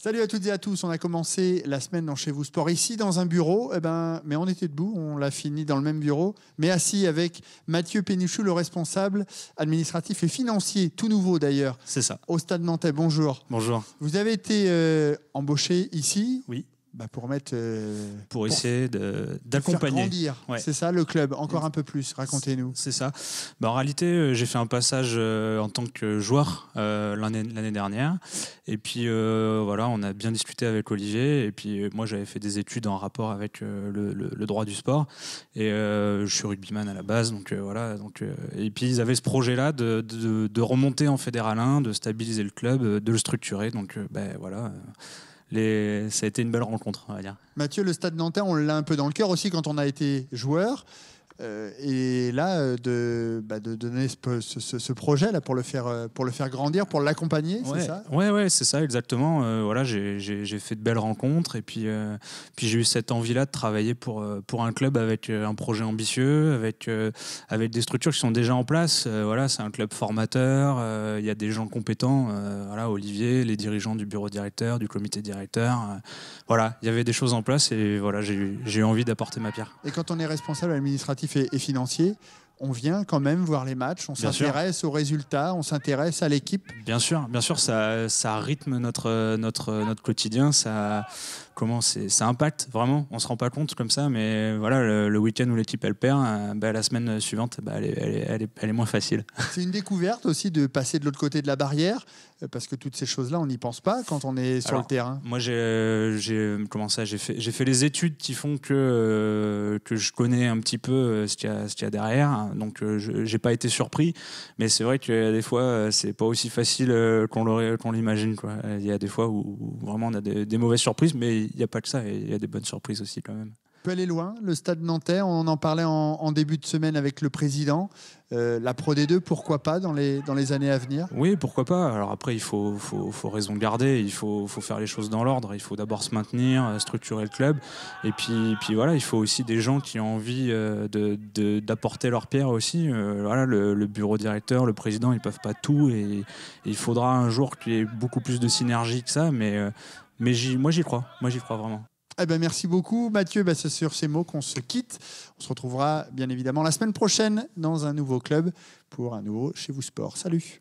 Salut à toutes et à tous. On a commencé la semaine dans Chez vous Sport ici dans un bureau. Eh ben, mais on était debout. On l'a fini dans le même bureau, mais assis avec Mathieu Pénichou, le responsable administratif et financier, tout nouveau d'ailleurs. C'est ça. Au Stade Nantais. Bonjour. Bonjour. Vous avez été euh, embauché ici. Oui. Bah, pour mettre. Euh, pour, essayer d'accompagner. C'est ça le club, encore un peu plus, racontez-nous. C'est ça. Bah, en réalité, euh, j'ai fait un passage euh, en tant que joueur l'année dernière. Et puis voilà, on a bien discuté avec Olivier. Et puis moi, j'avais fait des études en rapport avec le, droit du sport. Et je suis rugbyman à la base. Donc voilà. Donc, et puis ils avaient ce projet-là de, de, remonter en fédéral 1, de stabiliser le club, de le structurer. Donc ben voilà ça a été une belle rencontre, on va dire. Mathieu, le Stade Nantais, on l'a un peu dans le cœur aussi quand on a été joueur. Euh, et là, euh, de, bah, de donner ce, projet là pour le faire, euh, pour le faire grandir, pour l'accompagner, c'est ça Ouais, ouais, c'est ça, exactement. voilà, j'ai fait de belles rencontres et puis, puis j'ai eu cette envie-là de travailler pour, pour un club avec un projet ambitieux, avec, avec des structures qui sont déjà en place. voilà, c'est un club formateur, il y a des gens compétents. voilà, Olivier, les dirigeants du bureau directeur, du comité directeur. voilà, il y avait des choses en place et voilà, j'ai eu envie d'apporter ma pierre. Et quand on est responsable administratif et, et financier, on vient quand même voir les matchs, on s'intéresse aux résultats, on s'intéresse à l'équipe. Bien sûr, bien sûr, ça, ça rythme notre, notre, notre quotidien, ça, comment ça impacte vraiment. On se rend pas compte comme ça, mais voilà, le, week-end où l'équipe elle perd, euh, bah, la semaine suivante, bah, elle, est, moins facile. C'est une découverte aussi de passer de l'autre côté de la barrière, euh, parce que toutes ces choses-là, on n'y pense pas quand on est sur le terrain. Moi, j'ai commencé, j'ai fait, fait, les études qui font que, euh, que je connais un petit peu ce qu'il y, a derrière, hein. donc je j'ai pas été surpris, mais c'est vrai que des fois, c'est pas aussi facile qu'on l'imagine. Il y a des fois où, vraiment on a des, des mauvaises surprises, mais il n'y a pas que ça, il y a des bonnes surprises aussi quand même peut aller loin, le stade nantais. On en parlait en, début de semaine avec le président. Euh, la Pro D2, pourquoi pas dans les, dans les années à venir Oui, pourquoi pas. Alors après, il faut, faut, faut raison garder, il faut, faut, faire les choses dans l'ordre. Il faut d'abord se maintenir, euh, structurer le club. Et puis, puis voilà, il faut aussi des gens qui ont envie euh, d'apporter de, d'apporter leur pierre aussi. voilà, le, bureau directeur, le président, ils ne peuvent pas tout. Et, et il faudra un jour qu'il y ait beaucoup plus de synergie que ça. Mais, mais moi, j'y crois. Moi, j'y crois vraiment. Eh ben, merci beaucoup, Mathieu. Bah, c'est sur ces mots qu'on se quitte. On se retrouvera bien évidemment la semaine prochaine dans un nouveau club pour un nouveau Chez vous Sport. Salut.